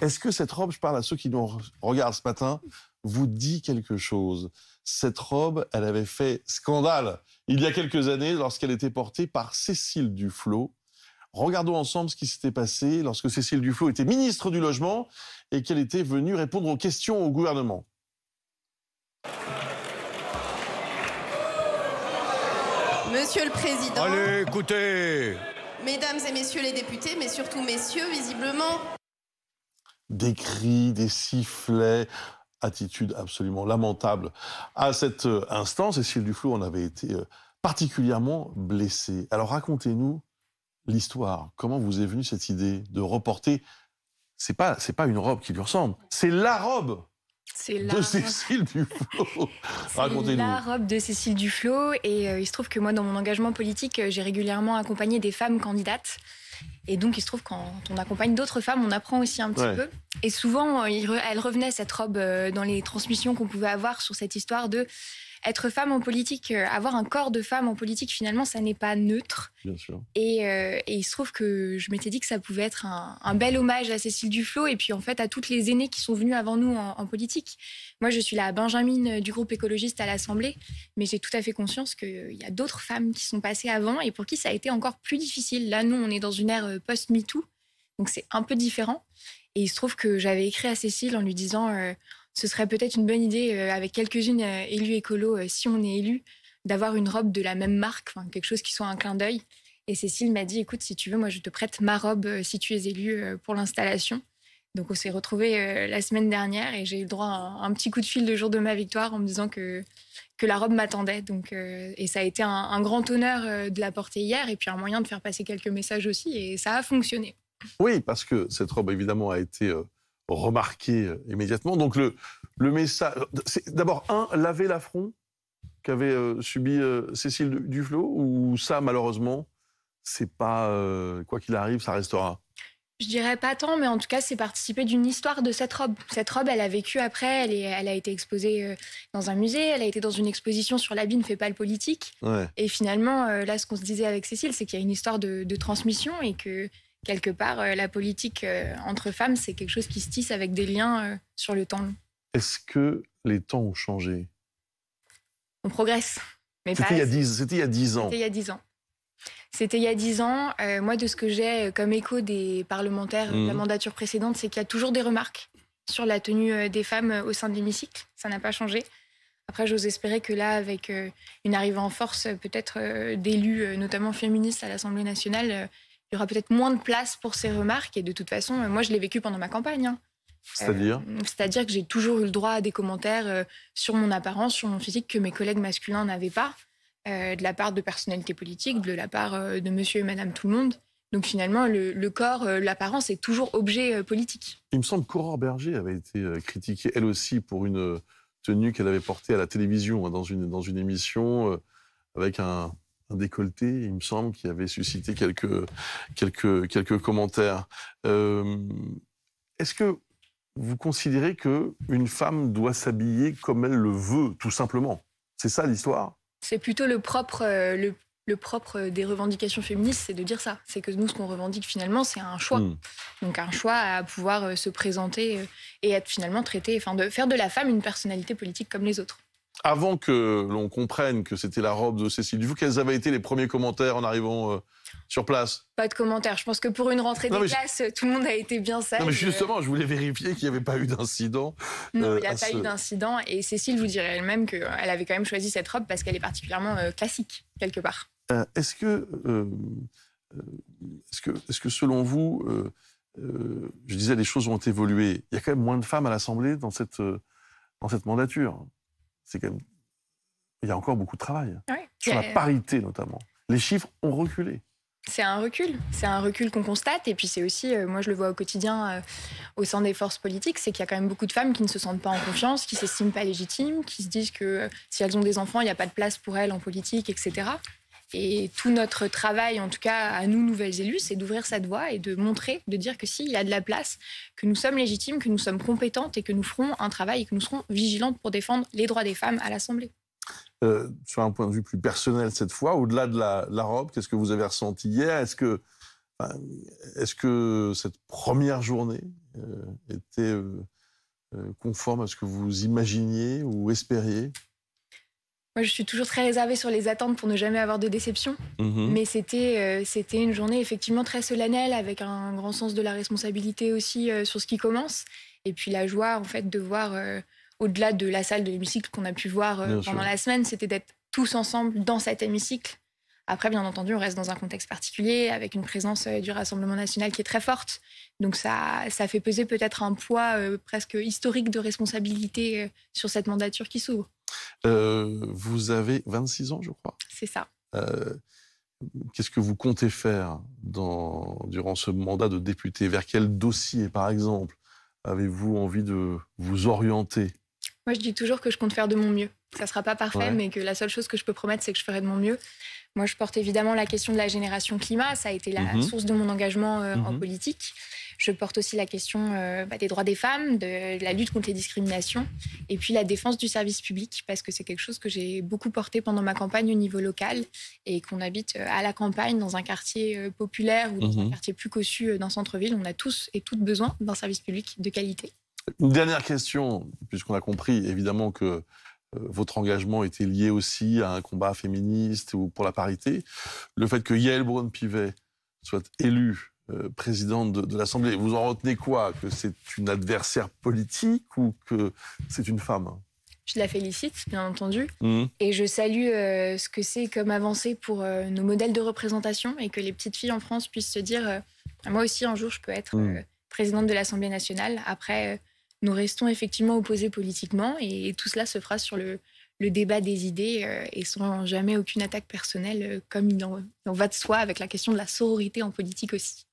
Est-ce que cette robe, je parle à ceux qui nous regardent ce matin, vous dit quelque chose Cette robe, elle avait fait scandale il y a quelques années lorsqu'elle était portée par Cécile Duflot. Regardons ensemble ce qui s'était passé lorsque Cécile Duflot était ministre du Logement et qu'elle était venue répondre aux questions au gouvernement. Monsieur le Président. Allez, écoutez Mesdames et messieurs les députés, mais surtout messieurs, visiblement, des cris, des sifflets, attitude absolument lamentable à cette euh, instance. Cécile Duflo en avait été euh, particulièrement blessé. Alors racontez-nous l'histoire. Comment vous est venue cette idée de reporter C'est pas c'est pas une robe qui lui ressemble, c'est la robe. C'est de Cécile Duflo. C'est La robe de Cécile Duflo et euh, il se trouve que moi dans mon engagement politique, j'ai régulièrement accompagné des femmes candidates et donc, il se trouve, quand on accompagne d'autres femmes, on apprend aussi un petit peu. Et souvent, euh, elle revenait, cette robe, euh, dans les transmissions qu'on pouvait avoir sur cette histoire de être femme en politique, euh, avoir un corps de femme en politique, finalement, ça n'est pas neutre. Bien sûr. Et, il se trouve que je m'étais dit que ça pouvait être un, bel hommage à Cécile Duflo et puis en fait à toutes les aînées qui sont venues avant nous en, en politique. Moi, je suis la Benjamin du groupe écologiste à l'Assemblée, mais j'ai tout à fait conscience qu'il y a d'autres femmes qui sont passées avant et pour qui ça a été encore plus difficile. Là, nous, on est dans une ère post-MeToo. Donc c'est un peu différent. Et il se trouve que j'avais écrit à Cécile en lui disant euh, ce serait peut-être une bonne idée euh, avec quelques-unes euh, élus écolos, écolo, si on est élu, d'avoir une robe de la même marque, quelque chose qui soit un clin d'œil. Et Cécile m'a dit écoute, si tu veux, moi je te prête ma robe si tu es élu pour l'installation. Donc on s'est retrouvés euh, la semaine dernière et j'ai eu le droit à un, petit coup de fil le jour de ma victoire en me disant que, que la robe m'attendait. Donc euh, et ça a été un, grand honneur euh, de la porter hier et puis un moyen de faire passer quelques messages aussi et ça a fonctionné. Oui, parce que cette robe évidemment a été remarquée immédiatement. Donc le, le message, c'est d'abord un, laver l'affront qu'avait subi Cécile Duflo ou ça malheureusement c'est pas quoi qu'il arrive ça restera je dirais pas tant, mais en tout cas, c'est participer d'une histoire de cette robe. Cette robe, elle a vécu après, elle, a été exposée euh, dans un musée, elle a été dans une exposition sur l'habit ne fait pas le politique. Et finalement, euh, là, ce qu'on se disait avec Cécile, c'est qu'il y a une histoire de, transmission et que quelque part, euh, la politique entre femmes, c'est quelque chose qui se tisse avec des liens sur le temps Est-ce que les temps ont changé On progresse. C'était il, il y a dix ans. C'était il y a dix ans. C'était il y a dix ans. Euh, moi, de ce que j'ai euh, comme écho des parlementaires de mhm. la mandature précédente, c'est qu'il y a toujours des remarques sur la tenue euh, des femmes au sein de l'hémicycle. Ça n'a pas changé. Après, j'ose espérer que là, avec une arrivée en force, peut-être d'élus, notamment féministes à l'Assemblée nationale, il y aura peut-être moins de place pour ces remarques. Et de toute façon, moi, je l'ai vécu pendant ma campagne. Hein. C'est-à-dire C'est-à-dire que j'ai toujours eu le droit à des commentaires sur mon apparence, sur mon physique que mes collègues masculins n'avaient pas. Euh, de la part de personnalités politiques, de la part euh, de monsieur et madame tout le monde. Donc finalement, le, corps, euh, l'apparence est toujours objet politique. Il me semble qu'Aurore Berger avait été critiquée, elle aussi, pour une tenue qu'elle avait portée à la télévision, hein, dans, une, dans une émission, avec un, décolleté, il me semble, qui avait suscité quelques, quelques, quelques commentaires. Est-ce que vous considérez que une femme doit s'habiller comme elle le veut, tout simplement C'est ça l'histoire c'est plutôt euh, le propre, des revendications féministes, c'est de dire ça. C'est que nous, ce qu'on revendique finalement, c'est un choix. Hmm. Donc un choix à pouvoir euh, se présenter euh, et être finalement traité, enfin de faire de la femme une personnalité politique comme les autres avant que l'on comprenne que c'était la robe de Cécile dites-vous quels avaient été les premiers commentaires en arrivant euh, sur place Pas de commentaires. Je pense que pour une rentrée de classe, tout le monde a été bien sage. Non, mais justement, je voulais vérifier qu'il n'y avait pas eu d'incident. Non, il n'y euh, a pas eu d'incident. Et Cécile vous dirait elle-même qu'elle euh, avait quand même choisi cette robe parce qu'elle est particulièrement classique, quelque part. est-ce que, est que, est que, selon vous, je disais, les choses ont évolué Il y a quand même moins de femmes à l'Assemblée dans cette, dans cette mandature c'est quand Il y a encore beaucoup de travail. Sur la euh, parité, notamment. Les chiffres ont reculé. C'est un recul, c'est un recul qu'on constate et puis c'est aussi, euh, moi je le vois au quotidien euh, au sein des forces politiques, c'est qu'il y a quand même beaucoup de femmes qui ne se sentent pas en confiance, qui s'estiment pas légitimes, qui se disent que si elles ont des enfants, il n'y a pas de place pour elles en politique, etc. Et tout notre travail, en tout cas à nous, nouvelles élus, c'est d'ouvrir cette voie et de montrer, de dire que s'il y a de la place, que nous sommes légitimes, que nous sommes compétentes et que nous ferons un travail et que nous serons vigilantes pour défendre les droits des femmes à l'Assemblée. Euh, sur un point de vue plus personnel cette fois, au-delà de la, robe, qu'est-ce que vous avez ressenti hier Est-ce que, cette première journée euh, était euh, conforme à ce que vous imaginiez ou espériez moi, je suis toujours très réservée sur les attentes pour ne jamais avoir de déception. Mhm. Mais c'était, euh, c'était une journée effectivement très solennelle, avec un grand sens de la responsabilité aussi euh, sur ce qui commence. Et puis la joie, en fait, de voir, euh, au-delà de la salle de l'hémicycle qu'on a pu voir pendant la semaine, c'était d'être tous ensemble dans cet hémicycle. Après, bien entendu, on reste dans un contexte particulier, avec une présence du Rassemblement national qui est très forte. Donc ça, ça fait peser peut-être un poids presque historique de responsabilité sur cette mandature qui s'ouvre. Euh, vous avez 26 ans, je crois. C'est ça. Euh, qu'est-ce que vous comptez faire dans, durant ce mandat de député Vers quel dossier, par exemple, avez-vous envie de vous orienter Moi, je dis toujours que je compte faire de mon mieux. Ça ne sera pas parfait, mais que la seule chose que je peux promettre, c'est que je ferai de mon mieux. Moi, je porte évidemment la question de la génération climat. Ça a été la mhm. source de mon engagement euh, en mhm. politique. Je porte aussi la question euh, bah, des droits des femmes, de, la lutte contre les discriminations, et puis la défense du service public, parce que c'est quelque chose que j'ai beaucoup porté pendant ma campagne au niveau local, et qu'on habite euh, à la campagne, dans un quartier euh, populaire ou dans mhm. un quartier plus cossu d'un centre-ville. On a tous et toutes besoin d'un service public de qualité. Une dernière question, puisqu'on a compris évidemment que votre engagement était lié aussi à un combat féministe ou pour la parité. Le fait que Yael Braun-Pivet soit élue euh, présidente de, l'Assemblée. Vous en retenez quoi Que c'est une adversaire politique ou que c'est une femme je la félicite, bien entendu, mmh. et je salue euh, ce que c'est comme avancée pour euh, nos modèles de représentation et que les petites filles en France puissent se dire moi aussi un jour je peux être mmh. présidente de l'Assemblée nationale. Après, nous restons effectivement opposés politiquement et, tout cela se fera sur le, le débat des idées et sans jamais aucune attaque personnelle, comme il en, va de soi avec la question de la sororité en politique aussi.